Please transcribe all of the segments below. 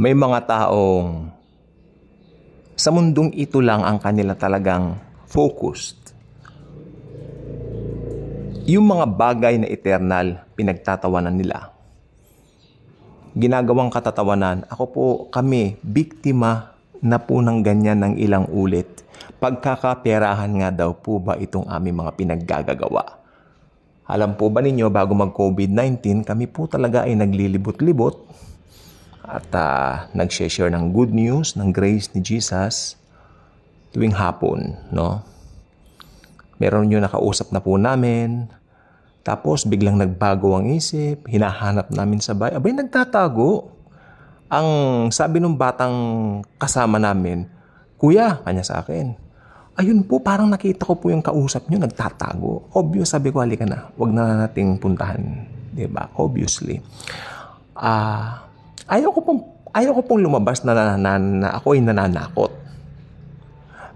may mga taong sa mundong ito lang ang kanila talagang focused. Yung mga bagay na eternal, pinagtatawanan nila. Ginagawang katatawanan, ako po kami, biktima na po ng ganyan ng ilang ulit. Pagkakaperahan nga daw po ba itong aming mga pinaggagagawa? Alam po ba ninyo, bago mag-COVID-19, kami po talaga ay naglilibot-libot at uh, nag-share ng good news, ng grace ni Jesus tuwing hapon, no? Meron yung nakausap na po namin, tapos biglang nagbago ang isip, hinahanap namin sabay, Abay, nagtatago. Ang sabi ng batang kasama namin, Kuya, kanya sa akin, ayun po, parang nakita ko po yung kausap nyo, nagtatago. Obvious, sabi ko, halika na, wag na nating puntahan. ba diba? Obviously. Ah, uh, ayaw ko pong, ayaw ko pong lumabas na, na, na, na ako ay nananakot.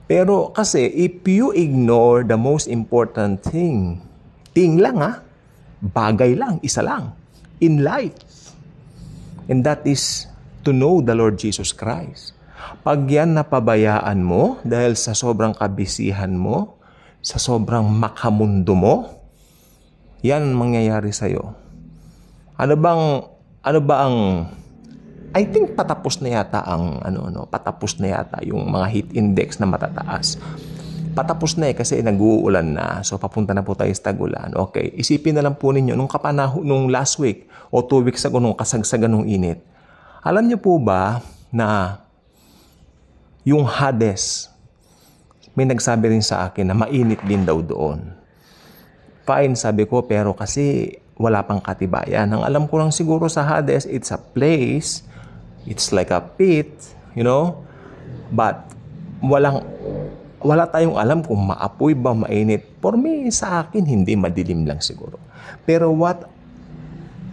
Pero kasi if you ignore the most important thing, thing lang ha, bagay lang, isa lang, in life. And that is to know the Lord Jesus Christ. Pag yan napabayaan mo dahil sa sobrang kabisihan mo, sa sobrang makamundo mo, yan ang mangyayari sa'yo. Ano bang ano ba ang I think patapos na yata ang ano ano, patapos na yata yung mga heat index na matataas. Patapos na eh kasi nag-uulan na. So papunta na po tayo sa tag-ulan. Okay, isipin na lang po ninyo nung kapanahon nung last week o two weeks ago nung kasagsagan ng init. Alam niyo po ba na yung Hades may nagsabi rin sa akin na mainit din daw doon. Fine, sabi ko, pero kasi wala pang katibayan. Ang alam ko lang siguro sa Hades, it's a place It's like a pit, you know? But walang wala tayong alam kung maapoy ba mainit. For me, sa akin hindi madilim lang siguro. Pero what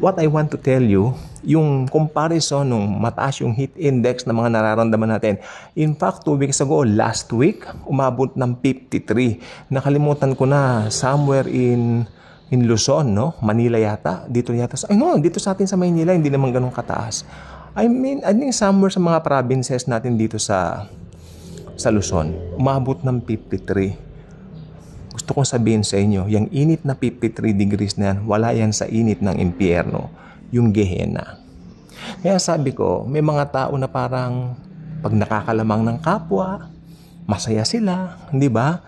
what I want to tell you, yung comparison ng mataas yung heat index na mga nararamdaman natin. In fact, two weeks ago, last week, umabot ng 53. Nakalimutan ko na, somewhere in in Luzon, no? Manila yata. Dito yata. Sa, ay no, dito sa atin sa Manila, hindi naman ganun kataas. I mean, I think somewhere sa mga provinces natin dito sa sa Luzon, umabot ng 53. Gusto kong sabihin sa inyo, yung init na 53 degrees na yan, wala yan sa init ng impyerno, yung Gehenna. Kaya sabi ko, may mga tao na parang pag nakakalamang ng kapwa, masaya sila, di ba?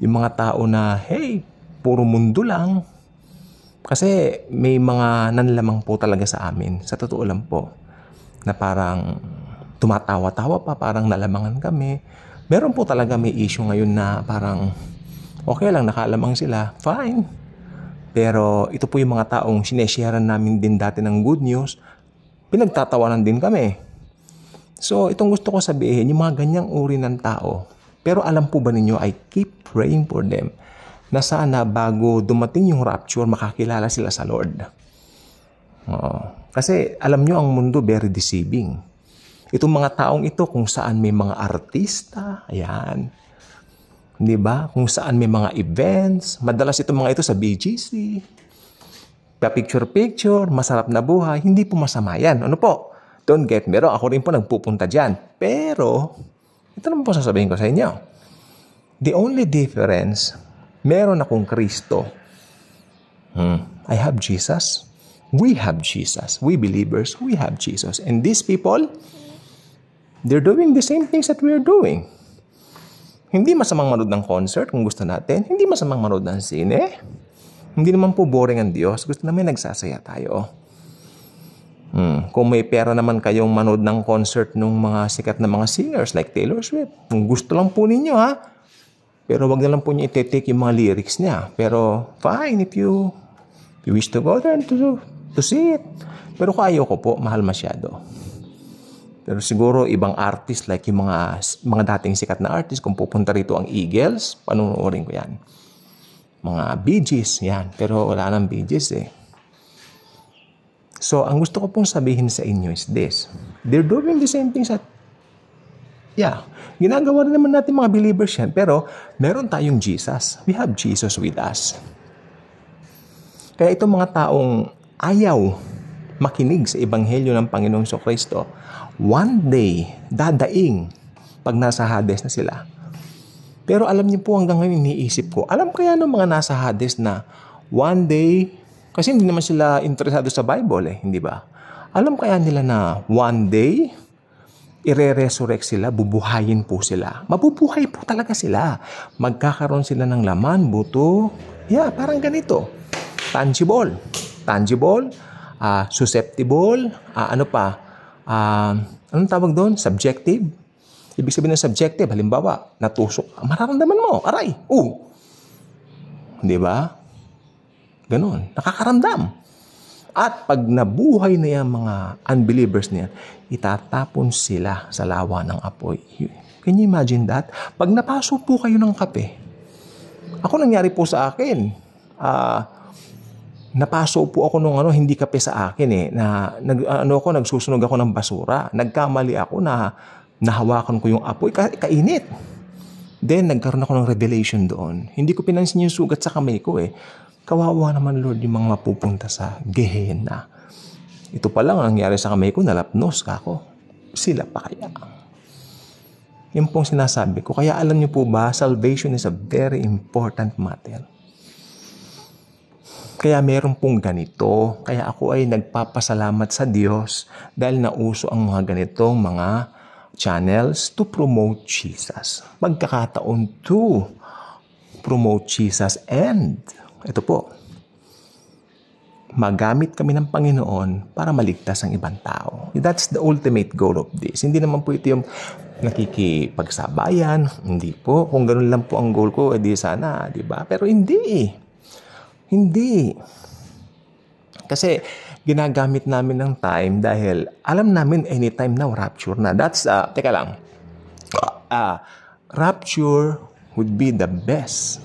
Yung mga tao na, hey, puro mundo lang. Kasi may mga nanlamang po talaga sa amin, sa totoo lang po na parang tumatawa-tawa pa, parang nalamangan kami. Meron po talaga may issue ngayon na parang okay lang, nakalamang sila, fine. Pero ito po yung mga taong sinesharean namin din dati ng good news, pinagtatawanan din kami. So, itong gusto ko sabihin, yung mga ganyang uri ng tao, pero alam po ba ninyo, I keep praying for them na sana bago dumating yung rapture, makakilala sila sa Lord. Oo. Kasi alam nyo, ang mundo very deceiving. Itong mga taong ito kung saan may mga artista, ayan. Di ba? Kung saan may mga events. Madalas itong mga ito sa BGC. Pa-picture-picture, masarap na buhay. Hindi po masama yan. Ano po? Don't get me wrong. Ako rin po nagpupunta dyan. Pero, ito naman po sasabihin ko sa inyo. The only difference, meron akong Kristo. Hmm. I have Jesus we have Jesus. We believers, we have Jesus. And these people, they're doing the same things that we're doing. Hindi masamang manood ng concert kung gusto natin. Hindi masamang manood ng sine. Hindi naman po boring ang Diyos. Gusto namin nagsasaya tayo. Hmm. Kung may pera naman kayong manood ng concert ng mga sikat na mga singers like Taylor Swift, kung gusto lang po ninyo ha, pero wag na lang po niyo i-take yung mga lyrics niya. Pero fine if you, you wish to go there to Tusit. Pero kayo ko po, mahal masyado. Pero siguro ibang artist like yung mga mga dating sikat na artist kung pupunta rito ang Eagles, panunuorin ko 'yan. Mga Bee Gees, 'yan. Pero wala nang Bee Gees eh. So, ang gusto ko pong sabihin sa inyo is this. They're doing the same things at Yeah, ginagawa rin naman natin mga believers yan. Pero meron tayong Jesus. We have Jesus with us. Kaya itong mga taong ayaw makinig sa ebanghelyo ng Panginoong So Kristo, one day, dadaing pag nasa Hades na sila. Pero alam niyo po hanggang ngayon iniisip ko, alam kaya ng mga nasa Hades na one day, kasi hindi naman sila interesado sa Bible eh, hindi ba? Alam kaya nila na one day, ire-resurrect sila, bubuhayin po sila. Mabubuhay po talaga sila. Magkakaroon sila ng laman, buto. Yeah, parang ganito. Tangible tangible, uh, susceptible, uh, ano pa, uh, anong tawag doon? Subjective. Ibig sabihin ng subjective, halimbawa, natusok, mararamdaman mo, aray, oh. Di ba? Ganon, nakakaramdam. At pag nabuhay na yung mga unbelievers na itatapon sila sa lawa ng apoy. Can you imagine that? Pag napasok po kayo ng kape, ako nangyari po sa akin, ah, uh, napaso po ako nung ano, hindi kape sa akin eh, na nag, ah, ano ako, nagsusunog ako ng basura. Nagkamali ako na nahawakan ko yung apoy, ka, kainit. Then, nagkaroon ako ng revelation doon. Hindi ko pinansin yung sugat sa kamay ko eh. Kawawa naman, Lord, yung mga mapupunta sa Gehenna. Ito pa lang ang nangyari sa kamay ko, nalapnos ka ako. Sila pa kaya. Yan pong sinasabi ko. Kaya alam niyo po ba, salvation is a very important matter. Kaya meron pong ganito. Kaya ako ay nagpapasalamat sa Diyos dahil nauso ang mga ganitong mga channels to promote Jesus. Magkakataon to promote Jesus and ito po, magamit kami ng Panginoon para maligtas ang ibang tao. That's the ultimate goal of this. Hindi naman po ito yung nakikipagsabayan. Hindi po. Kung ganun lang po ang goal ko, edi eh sana, di ba? Pero hindi eh. Hindi. Kasi ginagamit namin ng time dahil alam namin anytime now rapture na. That's, uh, teka lang, uh, ah, rapture would be the best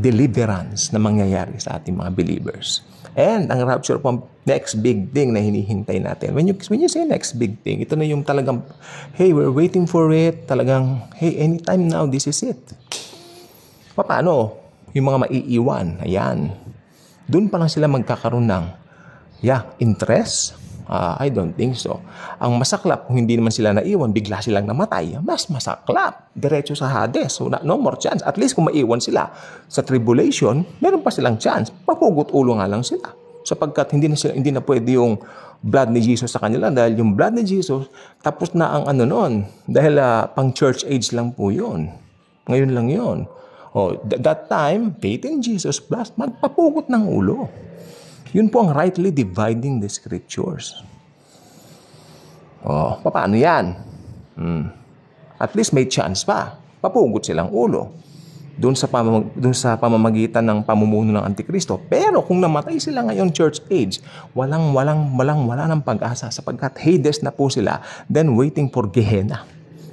deliverance na mangyayari sa ating mga believers. And ang rapture po, next big thing na hinihintay natin. When you, when you say next big thing, ito na yung talagang, hey, we're waiting for it. Talagang, hey, anytime now, this is it. Paano? yung mga maiiwan, ayan. Doon pa lang sila magkakaroon ng, yeah, interest? Uh, I don't think so. Ang masaklap, kung hindi naman sila naiwan, bigla silang namatay. Mas masaklap. Diretso sa Hades. So, no more chance. At least kung maiwan sila sa tribulation, meron pa silang chance. Papugot ulo nga lang sila. Sapagkat hindi na, sila, hindi na pwede yung blood ni Jesus sa kanila dahil yung blood ni Jesus, tapos na ang ano noon. Dahil uh, pang church age lang po yun. Ngayon lang yun. Oh, th- that time, faith in Jesus plus magpapugot ng ulo. Yun po ang rightly dividing the scriptures. Oh, paano yan? Hmm. At least may chance pa. Papugot silang ulo doon sa pamamag- doon sa pamamagitan ng pamumuno ng Antikristo. Pero kung namatay sila ngayon church age, walang walang walang wala ng pag-asa sapagkat Hades na po sila then waiting for Gehenna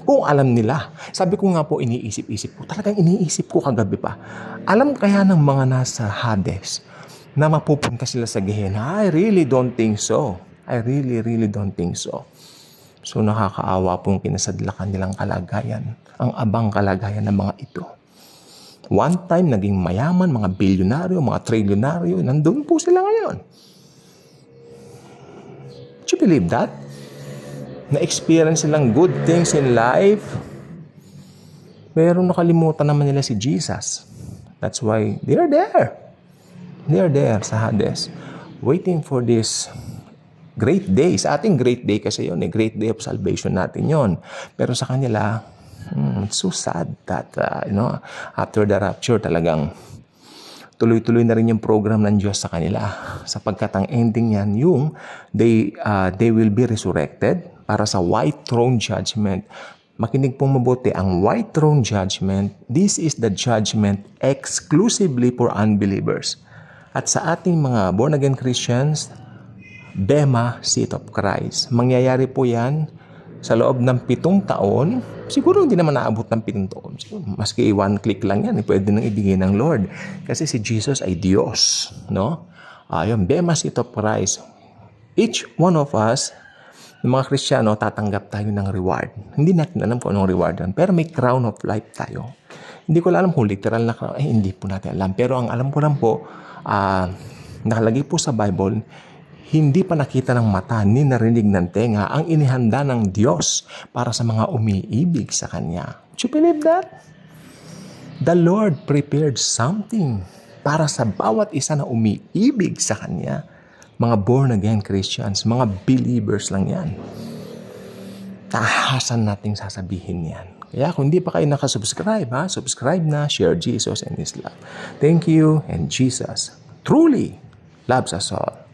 kung alam nila. Sabi ko nga po, iniisip-isip ko. Talagang iniisip ko kagabi pa. Alam kaya ng mga nasa Hades na mapupunta sila sa Gehenna? I really don't think so. I really, really don't think so. So nakakaawa pong kinasadlakan nilang kalagayan, ang abang kalagayan ng mga ito. One time, naging mayaman, mga bilyonaryo, mga trilyonaryo, nandun po sila ngayon. Do you believe that? na-experience silang good things in life, pero nakalimutan naman nila si Jesus. That's why they are there. They are there sa Hades, waiting for this great day. Sa ating great day kasi yon eh. Great day of salvation natin yon. Pero sa kanila, hmm, it's so sad that, uh, you know, after the rapture talagang tuloy-tuloy na rin yung program ng Diyos sa kanila. Sapagkat ang ending niyan, yung they, uh, they will be resurrected para sa white throne judgment. Makinig pong mabuti, ang white throne judgment, this is the judgment exclusively for unbelievers. At sa ating mga born-again Christians, Bema, seat of Christ. Mangyayari po yan sa loob ng pitong taon, siguro hindi naman naabot ng pitong taon. maski one click lang yan, eh, pwede nang ibigay ng Lord. Kasi si Jesus ay Diyos, no? Ayon, bemas ito price. Each one of us, ng mga Kristiyano, tatanggap tayo ng reward. Hindi natin alam kung anong reward yan, pero may crown of life tayo. Hindi ko alam kung literal na crown, eh, hindi po natin alam. Pero ang alam ko lang po, uh, nakalagay po sa Bible, hindi pa nakita ng mata ni narinig ng tenga ang inihanda ng Diyos para sa mga umiibig sa Kanya. Do you believe that? The Lord prepared something para sa bawat isa na umiibig sa Kanya. Mga born-again Christians, mga believers lang yan. Tahasan nating sasabihin yan. Kaya kung hindi pa kayo nakasubscribe, ha? subscribe na, share Jesus and His love. Thank you, and Jesus truly loves us all.